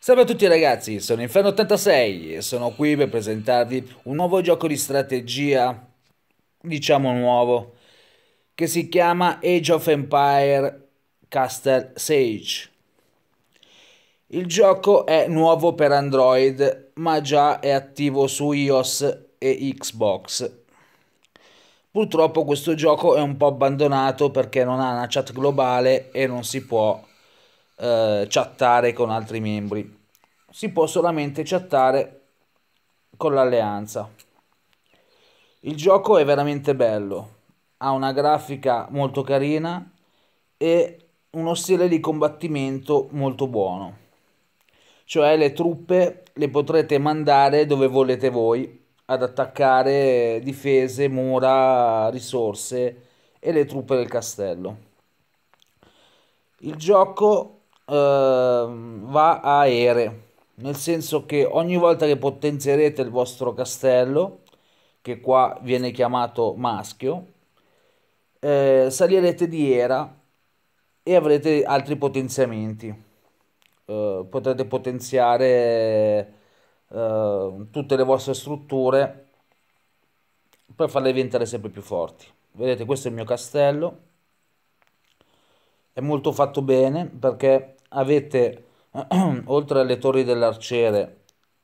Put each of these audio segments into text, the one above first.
Salve a tutti ragazzi, sono Inferno86 e sono qui per presentarvi un nuovo gioco di strategia, diciamo nuovo, che si chiama Age of Empire Castle Sage. Il gioco è nuovo per Android, ma già è attivo su iOS e Xbox. Purtroppo questo gioco è un po' abbandonato perché non ha una chat globale e non si può eh, chattare con altri membri, si può solamente chattare con l'alleanza. Il gioco è veramente bello, ha una grafica molto carina e uno stile di combattimento molto buono. Cioè le truppe le potrete mandare dove volete voi ad attaccare difese, mura, risorse e le truppe del castello. Il gioco Ehm, va a ere, nel senso che ogni volta che potenzierete il vostro castello, che qua viene chiamato maschio, eh, salirete di era e avrete altri potenziamenti. Eh, potrete potenziare eh, tutte le vostre strutture per farle diventare sempre più forti. Vedete, questo è il mio castello. È molto fatto bene perché avete oltre alle torri dell'arciere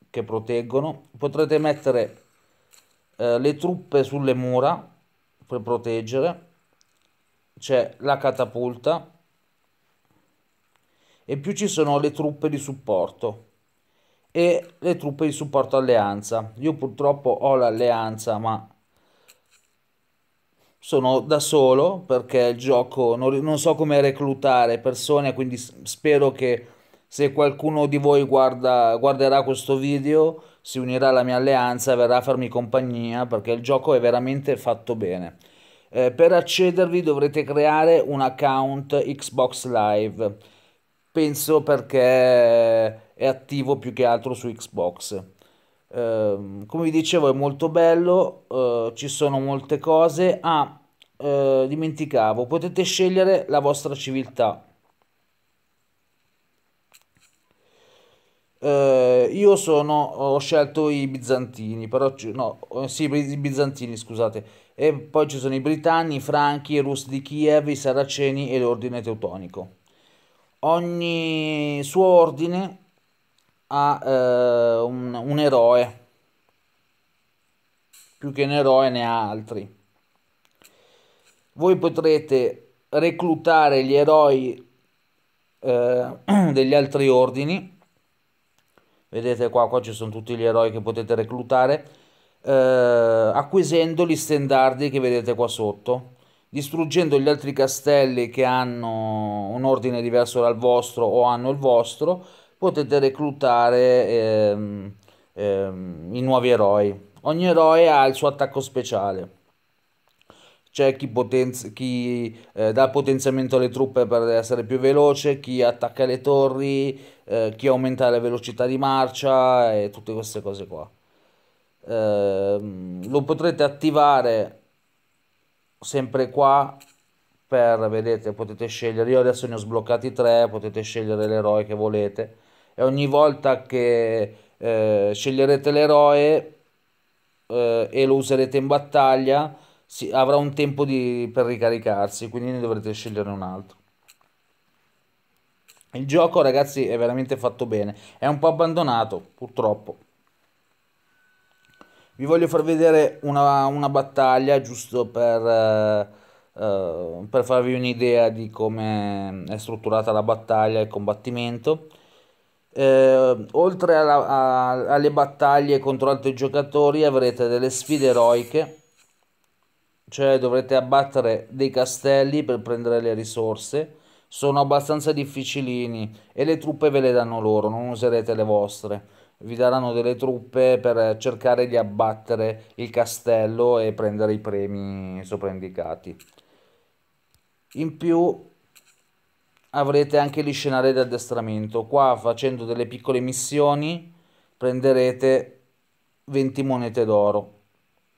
che proteggono potrete mettere eh, le truppe sulle mura per proteggere c'è la catapulta e più ci sono le truppe di supporto e le truppe di supporto alleanza io purtroppo ho l'alleanza ma sono da solo perché il gioco non, non so come reclutare persone, quindi spero che se qualcuno di voi guarda, guarderà questo video si unirà alla mia alleanza, verrà a farmi compagnia perché il gioco è veramente fatto bene. Eh, per accedervi dovrete creare un account Xbox Live, penso perché è attivo più che altro su Xbox. Eh, come vi dicevo è molto bello, eh, ci sono molte cose. Ah, eh, dimenticavo, potete scegliere la vostra civiltà. Eh, io sono, ho scelto i bizantini, però no, eh, sì, i bizantini, scusate. E poi ci sono i britanni, i franchi, i russi di Kiev, i saraceni e l'ordine teutonico. Ogni suo ordine ha eh, un, un eroe, più che un eroe ne ha altri voi potrete reclutare gli eroi eh, degli altri ordini vedete qua, qua ci sono tutti gli eroi che potete reclutare eh, acquisendo gli stendardi che vedete qua sotto distruggendo gli altri castelli che hanno un ordine diverso dal vostro o hanno il vostro potete reclutare ehm, ehm, i nuovi eroi ogni eroe ha il suo attacco speciale c'è chi, potenz- chi eh, dà potenziamento alle truppe per essere più veloce, chi attacca le torri, eh, chi aumenta la velocità di marcia e tutte queste cose qua. Eh, lo potrete attivare sempre qua per, vedete, potete scegliere, io adesso ne ho sbloccati tre, potete scegliere l'eroe che volete e ogni volta che eh, sceglierete l'eroe eh, e lo userete in battaglia si, avrà un tempo di, per ricaricarsi, quindi ne dovrete scegliere un altro. Il gioco, ragazzi, è veramente fatto bene. È un po' abbandonato, purtroppo. Vi voglio far vedere una, una battaglia, giusto per, eh, per farvi un'idea di come è strutturata la battaglia e il combattimento. Eh, oltre alla, a, alle battaglie contro altri giocatori avrete delle sfide eroiche cioè dovrete abbattere dei castelli per prendere le risorse, sono abbastanza difficilini e le truppe ve le danno loro, non userete le vostre. Vi daranno delle truppe per cercare di abbattere il castello e prendere i premi sopraindicati. In più avrete anche gli scenari di addestramento. Qua facendo delle piccole missioni prenderete 20 monete d'oro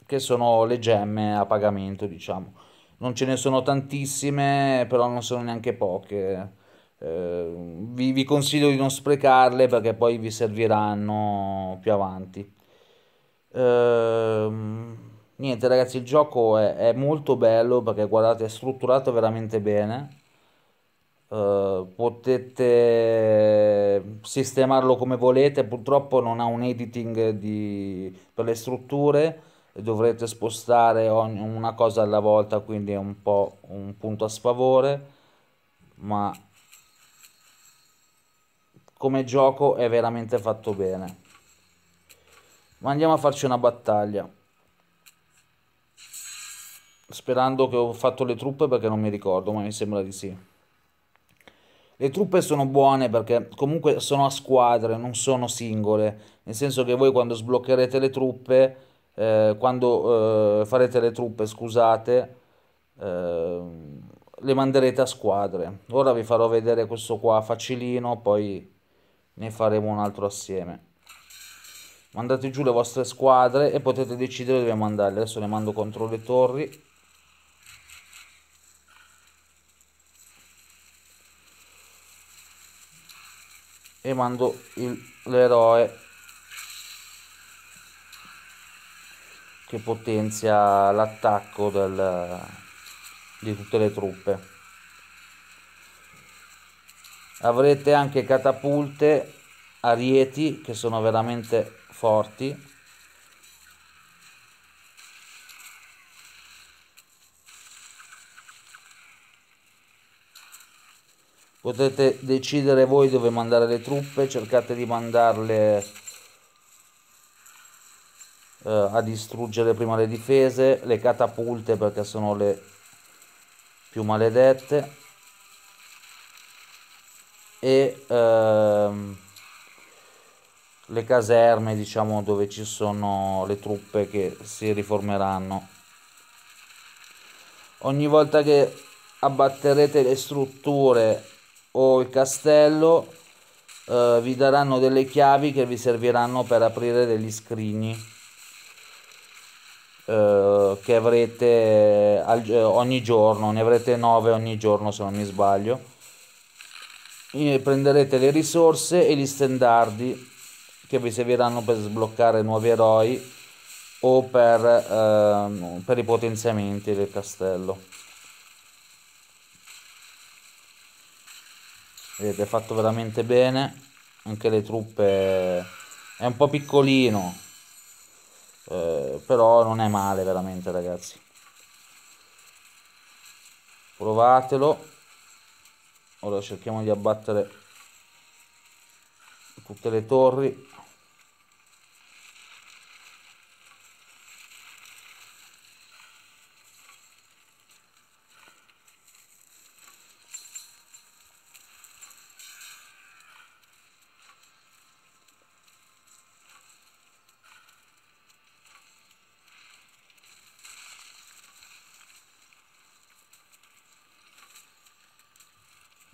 che sono le gemme a pagamento, diciamo. Non ce ne sono tantissime, però non sono neanche poche. Eh, vi, vi consiglio di non sprecarle perché poi vi serviranno più avanti. Ehm, niente ragazzi, il gioco è, è, molto bello perché guardate è strutturato veramente bene. Eh, potete sistemarlo come volete purtroppo non ha un editing di, per le strutture dovrete spostare ogni, una cosa alla volta quindi è un po' un punto a sfavore ma come gioco è veramente fatto bene ma andiamo a farci una battaglia sperando che ho fatto le truppe perché non mi ricordo ma mi sembra di sì le truppe sono buone perché comunque sono a squadre non sono singole nel senso che voi quando sbloccherete le truppe eh, quando eh, farete le truppe, scusate, eh, le manderete a squadre. Ora vi farò vedere questo qua facilino, poi ne faremo un altro assieme. Mandate giù le vostre squadre e potete decidere dove mandarle. Adesso le mando contro le torri. E mando l'eroe che potenzia l'attacco di tutte le truppe avrete anche catapulte arieti che sono veramente forti potete decidere voi dove mandare le truppe cercate di mandarle eh, a distruggere prima le difese, le catapulte perché sono le più maledette e ehm, le caserme diciamo dove ci sono le truppe che si riformeranno. Ogni volta che abbatterete le strutture o il castello eh, vi daranno delle chiavi che vi serviranno per aprire degli scrigni eh, che avrete eh, al, eh, ogni giorno, ne avrete 9 ogni giorno se non mi sbaglio. E prenderete le risorse e gli standardi che vi serviranno per sbloccare nuovi eroi o per, eh, per i potenziamenti del castello. Vedete, è fatto veramente bene. Anche le truppe è un po' piccolino, eh, però non è male veramente ragazzi provatelo ora cerchiamo di abbattere tutte le torri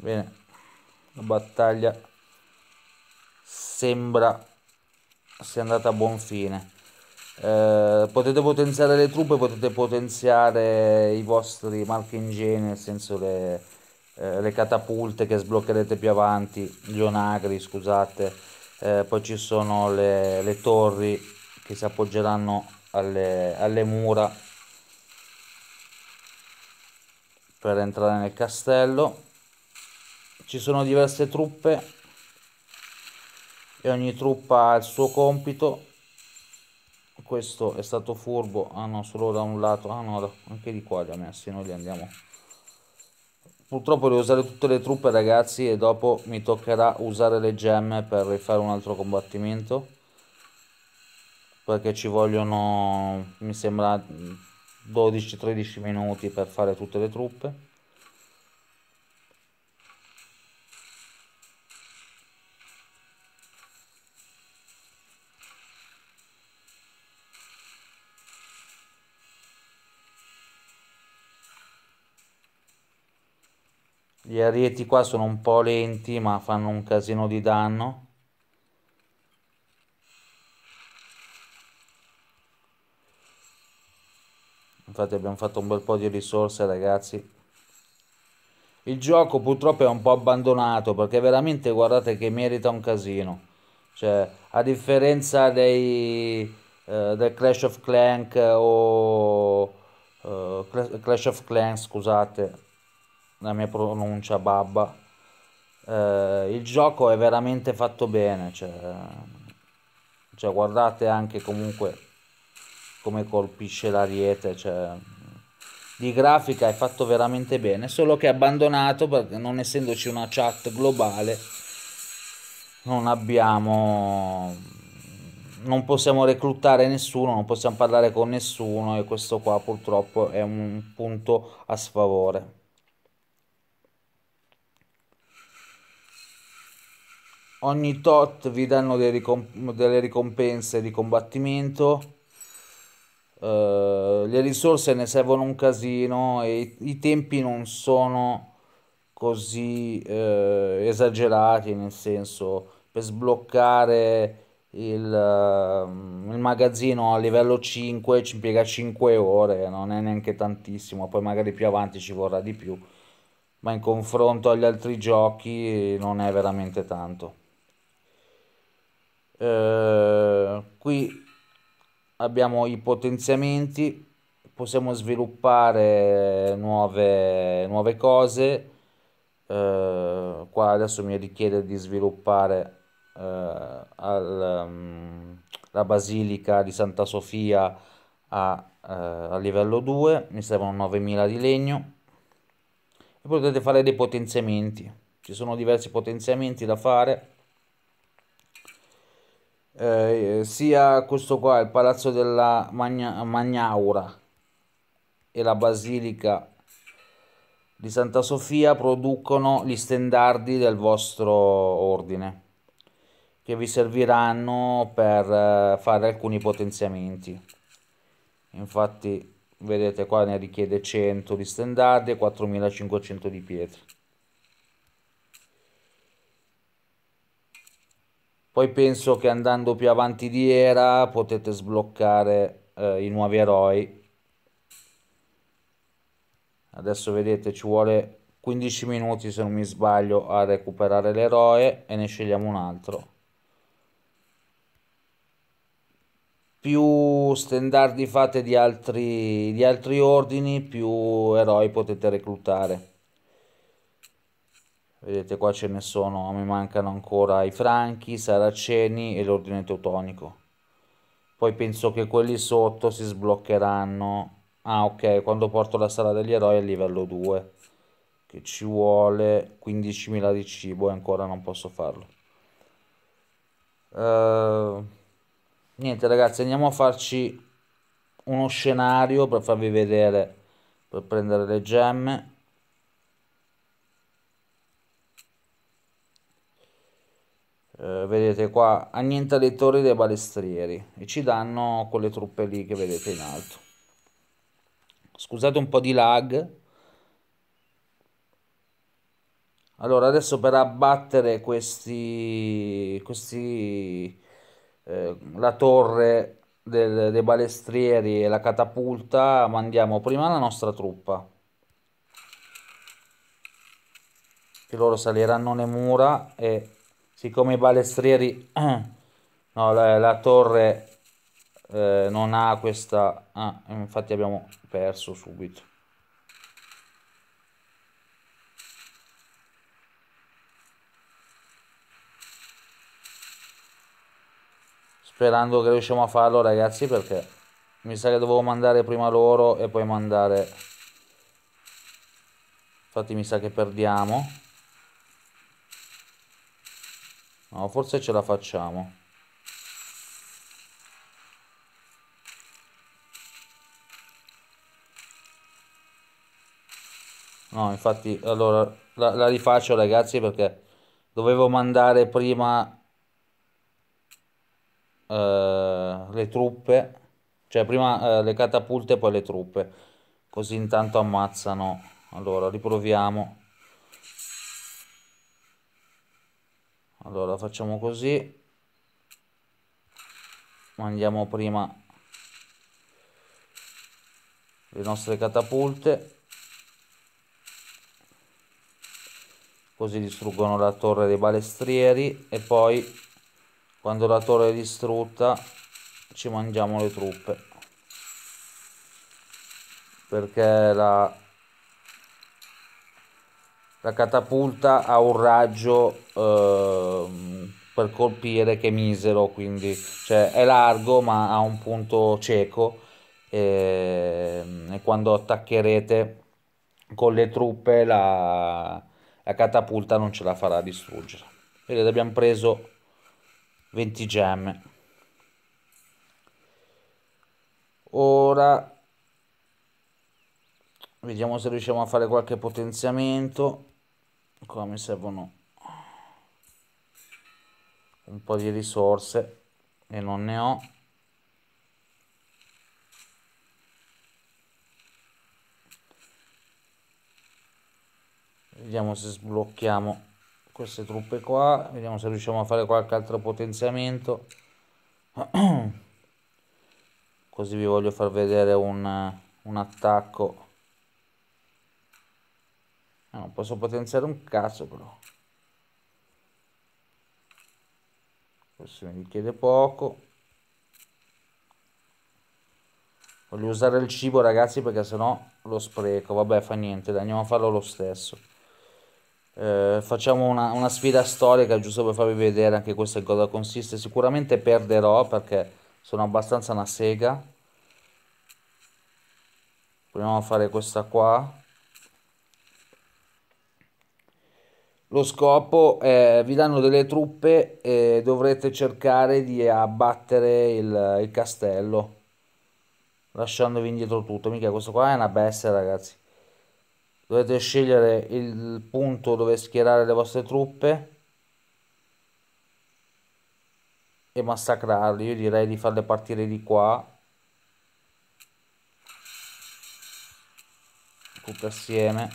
Bene, la battaglia sembra sia andata a buon fine. Eh, potete potenziare le truppe, potete potenziare i vostri marchi ingegni, nel senso le, eh, le catapulte che sbloccherete più avanti, gli onagri, scusate. Eh, poi ci sono le, le, torri che si appoggeranno alle, alle mura per entrare nel castello ci sono diverse truppe e ogni truppa ha il suo compito questo è stato furbo ah no solo da un lato ah no anche di qua li ha messi noi li andiamo purtroppo devo usare tutte le truppe ragazzi e dopo mi toccherà usare le gemme per rifare un altro combattimento perché ci vogliono mi sembra 12-13 minuti per fare tutte le truppe Gli arieti qua sono un po' lenti ma fanno un casino di danno. Infatti abbiamo fatto un bel po' di risorse ragazzi. Il gioco purtroppo è un po' abbandonato perché veramente guardate che merita un casino. Cioè, a differenza dei, eh, del Clash of Clank o... Uh, Clash of Clans, scusate, la mia pronuncia babba. Eh, il gioco è veramente fatto bene, cioè, cioè, guardate anche comunque come colpisce l'ariete, cioè, di grafica è fatto veramente bene, solo che è abbandonato perché non essendoci una chat globale non abbiamo non possiamo reclutare nessuno, non possiamo parlare con nessuno e questo qua purtroppo è un punto a sfavore. ogni tot vi danno ricom delle ricompense di combattimento Uh, le risorse ne servono un casino e i, i tempi non sono così uh, esagerati nel senso per sbloccare il, uh, il, magazzino a livello 5 ci impiega 5 ore non è neanche tantissimo poi magari più avanti ci vorrà di più ma in confronto agli altri giochi non è veramente tanto eh, qui abbiamo i potenziamenti possiamo sviluppare nuove, nuove cose eh, qua adesso mi richiede di sviluppare eh, al, um, la basilica di Santa Sofia a, eh, a livello 2 mi servono 9000 di legno e potete fare dei potenziamenti ci sono diversi potenziamenti da fare eh, sia questo qua il palazzo della Magna, Magnaura e la basilica di Santa Sofia producono gli stendardi del vostro ordine che vi serviranno per eh, fare alcuni potenziamenti infatti vedete qua ne richiede 100 di stendardi e 4500 di pietre Poi penso che andando più avanti di era potete sbloccare eh, i nuovi eroi. Adesso vedete ci vuole 15 minuti se non mi sbaglio a recuperare l'eroe e ne scegliamo un altro. Più standardi fate di altri, di altri ordini, più eroi potete reclutare vedete qua ce ne sono, mi mancano ancora i franchi, i saraceni e l'ordine teutonico. Poi penso che quelli sotto si sbloccheranno, ah ok, quando porto la sala degli eroi a livello 2, che ci vuole 15.000 di cibo e ancora non posso farlo. Uh, niente ragazzi, andiamo a farci uno scenario per farvi vedere, per prendere le gemme eh, vedete qua annientalitori dei balestrieri e ci danno quelle truppe lì che vedete in alto scusate un po' di lag allora adesso per abbattere questi, questi eh, la torre del, dei balestrieri e la catapulta mandiamo prima la nostra truppa che loro saliranno le mura e siccome i balestrieri no la, la torre eh, non ha questa ah, infatti abbiamo perso subito sperando che riusciamo a farlo ragazzi perché mi sa che dovevo mandare prima loro e poi mandare infatti mi sa che perdiamo No, forse ce la facciamo. No, infatti, allora la, la rifaccio ragazzi perché dovevo mandare prima eh, le truppe, cioè prima eh, le catapulte e poi le truppe, così intanto ammazzano. Allora, riproviamo. allora facciamo così mandiamo prima le nostre catapulte così distruggono la torre dei balestrieri e poi quando la torre è distrutta ci mangiamo le truppe perché la la catapulta ha un raggio eh, per colpire che è misero, quindi cioè, è largo ma ha un punto cieco e, ehm, e quando attaccherete con le truppe la, la, catapulta non ce la farà distruggere. Vedete abbiamo preso 20 gemme. Ora vediamo se riusciamo a fare qualche potenziamento qua mi servono un po' di risorse e non ne ho vediamo se sblocchiamo queste truppe qua vediamo se riusciamo a fare qualche altro potenziamento così vi voglio far vedere un, un attacco Ah, non posso potenziare un cazzo però. Questo mi richiede poco. Voglio usare il cibo ragazzi perché sennò lo spreco. Vabbè fa niente, andiamo a farlo lo stesso. Eh, facciamo una, una, sfida storica giusto per farvi vedere anche questo in cosa consiste. Sicuramente perderò perché sono abbastanza una sega. Proviamo a fare questa qua. Lo scopo è, eh, vi danno delle truppe e dovrete cercare di abbattere il, il castello, lasciandovi indietro tutto. Mica questo qua è una bestia, ragazzi. Dovete scegliere il punto dove schierare le vostre truppe e massacrarli. Io direi di farle partire di qua. Tutte assieme.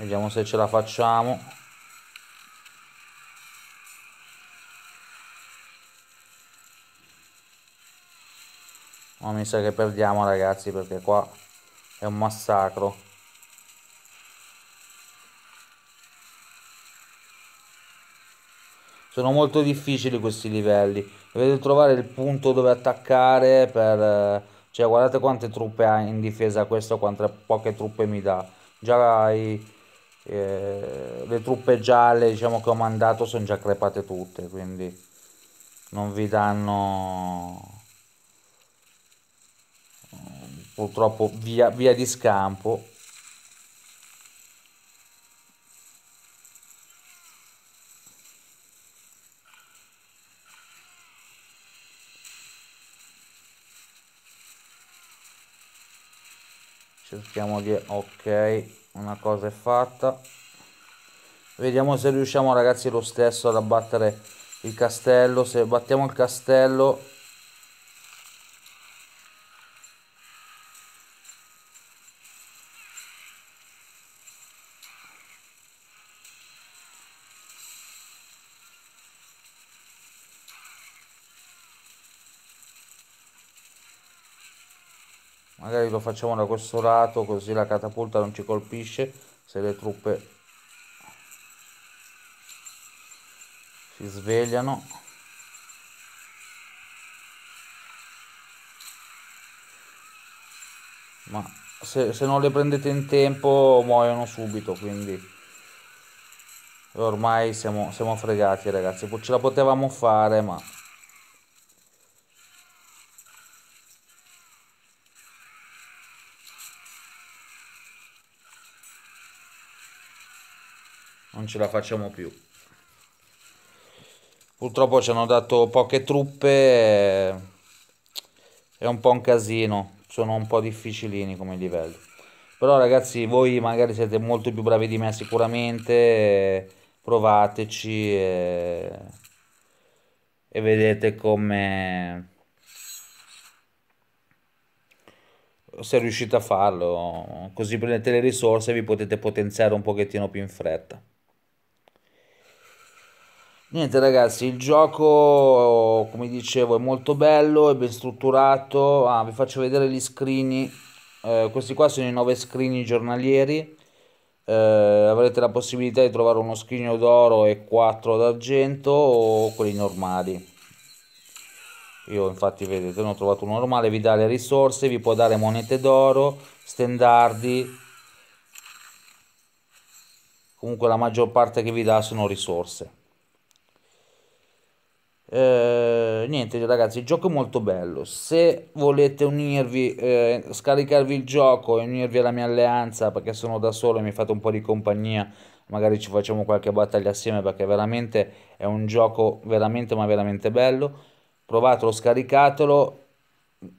Vediamo se ce la facciamo. Ma mi sa che perdiamo ragazzi perché qua è un massacro. sono molto difficili questi livelli dovete trovare il punto dove attaccare per eh, cioè guardate quante truppe ha in difesa questo quante poche truppe mi dà già hai eh, le truppe gialle diciamo, che ho mandato sono già crepate tutte, quindi non vi danno purtroppo via, via di scampo cerchiamo di ok una cosa è fatta vediamo se riusciamo ragazzi lo stesso ad abbattere il castello se battiamo il castello magari lo facciamo da questo lato così la catapulta non ci colpisce se le truppe si svegliano ma se, se non le prendete in tempo muoiono subito quindi ormai siamo, siamo fregati ragazzi ce la potevamo fare ma non ce la facciamo più. Purtroppo ci hanno dato poche truppe, eh, è un po' un casino, sono un po' difficilini come livello. Però ragazzi voi magari siete molto più bravi di me sicuramente, provateci e, e vedete come... se riuscite a farlo, così prendete le risorse e vi potete potenziare un pochettino più in fretta niente ragazzi il gioco come dicevo è molto bello è ben strutturato ah, vi faccio vedere gli screen eh, questi qua sono i 9 screen giornalieri eh, avrete la possibilità di trovare uno screen d'oro e 4 d'argento o quelli normali io infatti vedete ne ho trovato uno normale vi dà le risorse vi può dare monete d'oro standardi comunque la maggior parte che vi dà sono risorse eh, niente ragazzi il gioco è molto bello se volete unirvi eh, scaricarvi il gioco e unirvi alla mia alleanza perché sono da solo e mi fate un po' di compagnia magari ci facciamo qualche battaglia assieme perché veramente è un gioco veramente ma veramente bello provatelo scaricatelo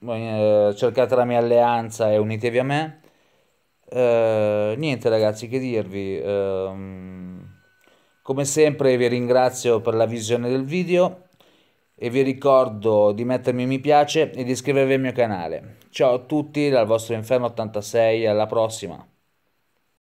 eh, cercate la mia alleanza e unitevi a me eh, niente ragazzi che dirvi ehm, come sempre vi ringrazio per la visione del video e vi ricordo di mettermi mi piace e di iscrivervi al mio canale. Ciao a tutti dal vostro Inferno 86 alla prossima.